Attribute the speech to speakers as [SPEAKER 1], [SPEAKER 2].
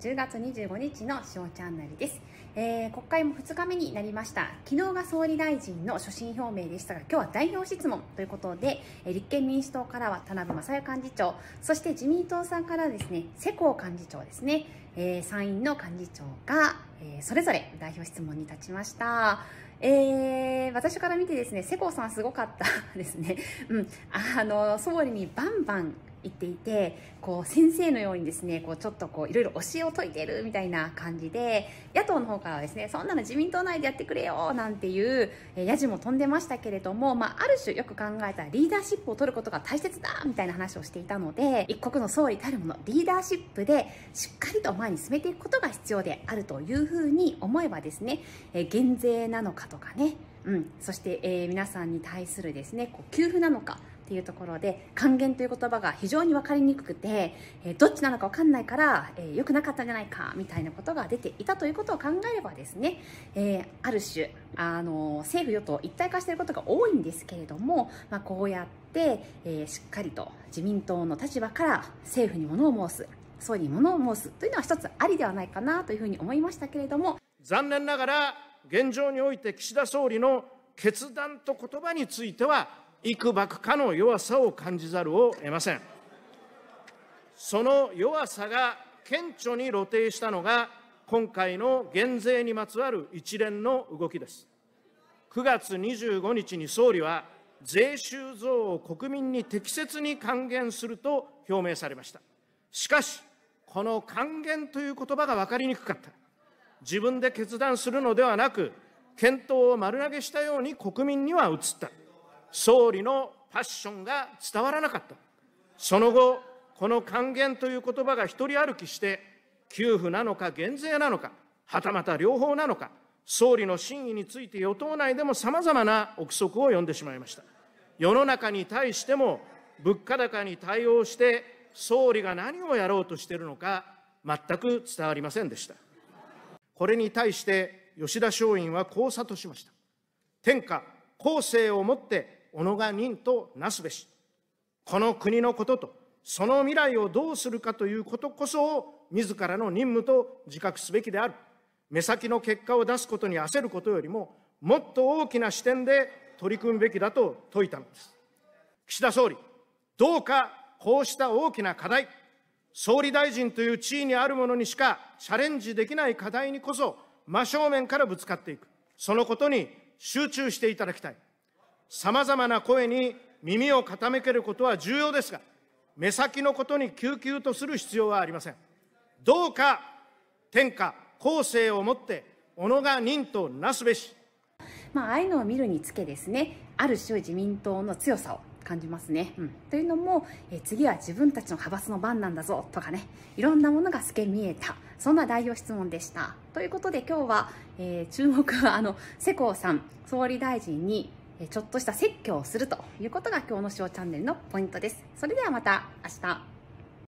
[SPEAKER 1] 10月25日の小チャンネルです、えー、国会も2日目になりました昨日が総理大臣の所信表明でしたが今日は代表質問ということで、え立憲民主党からは田辺正代幹事長そして自民党さんからですね世耕幹事長ですね、えー、参院の幹事長が、えー、それぞれ代表質問に立ちましたえー、私から見てですね世耕さんすごかったですね、うん、あの総理にバンバン言っていてこう先生のようにですねこうちょっとこういろいろ教えを説いてるみたいな感じで野党の方からはですねそんなの自民党内でやってくれよなんていうやじも飛んでましたけれども、まあ、ある種よく考えたらリーダーシップを取ることが大切だみたいな話をしていたので一国の総理たるものリーダーシップでしっかりと前に進めていくことが必要であるというふうに思えばですね減税なのかとかねうん、そして、えー、皆さんに対するですねこう給付なのかっていうところで還元という言葉が非常に分かりにくくて、えどっちなのか分かんないから良、えー、くなかったんじゃないかみたいなことが出ていたということを考えればですね、えー、ある種あの政府与党一体化していることが多いんですけれども、まあ、こうやって、えー、しっかりと自民党の立場から政府に物を申す総理に物を申すというのは一つありではないかなというふうに思いましたけれども
[SPEAKER 2] 残念ながら現状において岸田総理の決断と言葉については幾ばくかの弱さを感じざるを得ません。その弱さが顕著に露呈したのが、今回の減税にまつわる一連の動きです。9月25日に総理は、税収増を国民に適切に還元すると表明されました。しかし、この還元という言葉が分かりにくかった。自分で決断するのではなく、検討を丸投げしたように国民には移った。総理のパッションが伝わらなかった。その後、この還元という言葉が一人歩きして、給付なのか減税なのか、はたまた両方なのか、総理の真意について与党内でも様々な憶測を呼んでしまいました。世の中に対しても、物価高に対応して、総理が何をやろうとしているのか、全く伝わりませんでした。これに対して、吉田松陰はこう諭しました。天下、後世をもって己が任となすべし。この国のことと、その未来をどうするかということこそを、自らの任務と自覚すべきである。目先の結果を出すことに焦ることよりも、もっと大きな視点で取り組むべきだと説いたのです。岸田総理、どうかこうした大きな課題、総理大臣という地位にあるものにしかチャレンジできない課題にこそ、真正面からぶつかっていく、そのことに集中していただきたい。さまざまな声に耳を傾けることは重要ですが、目先のことに救急とする必要はありません。どうか天下後世をもって、己が任となすべし。
[SPEAKER 1] まあ、あいうのを見るにつけですね、ある種自民党の強さを感じますね。うん、というのも、え次は自分たちの派閥の番なんだぞとかねいろんなものが透け見えたそんな代表質問でした。ということで今日は、えー、注目はあの世耕さん総理大臣にちょっとした説教をするということが今日のしおチャンネルのポイントです。それではまた明日。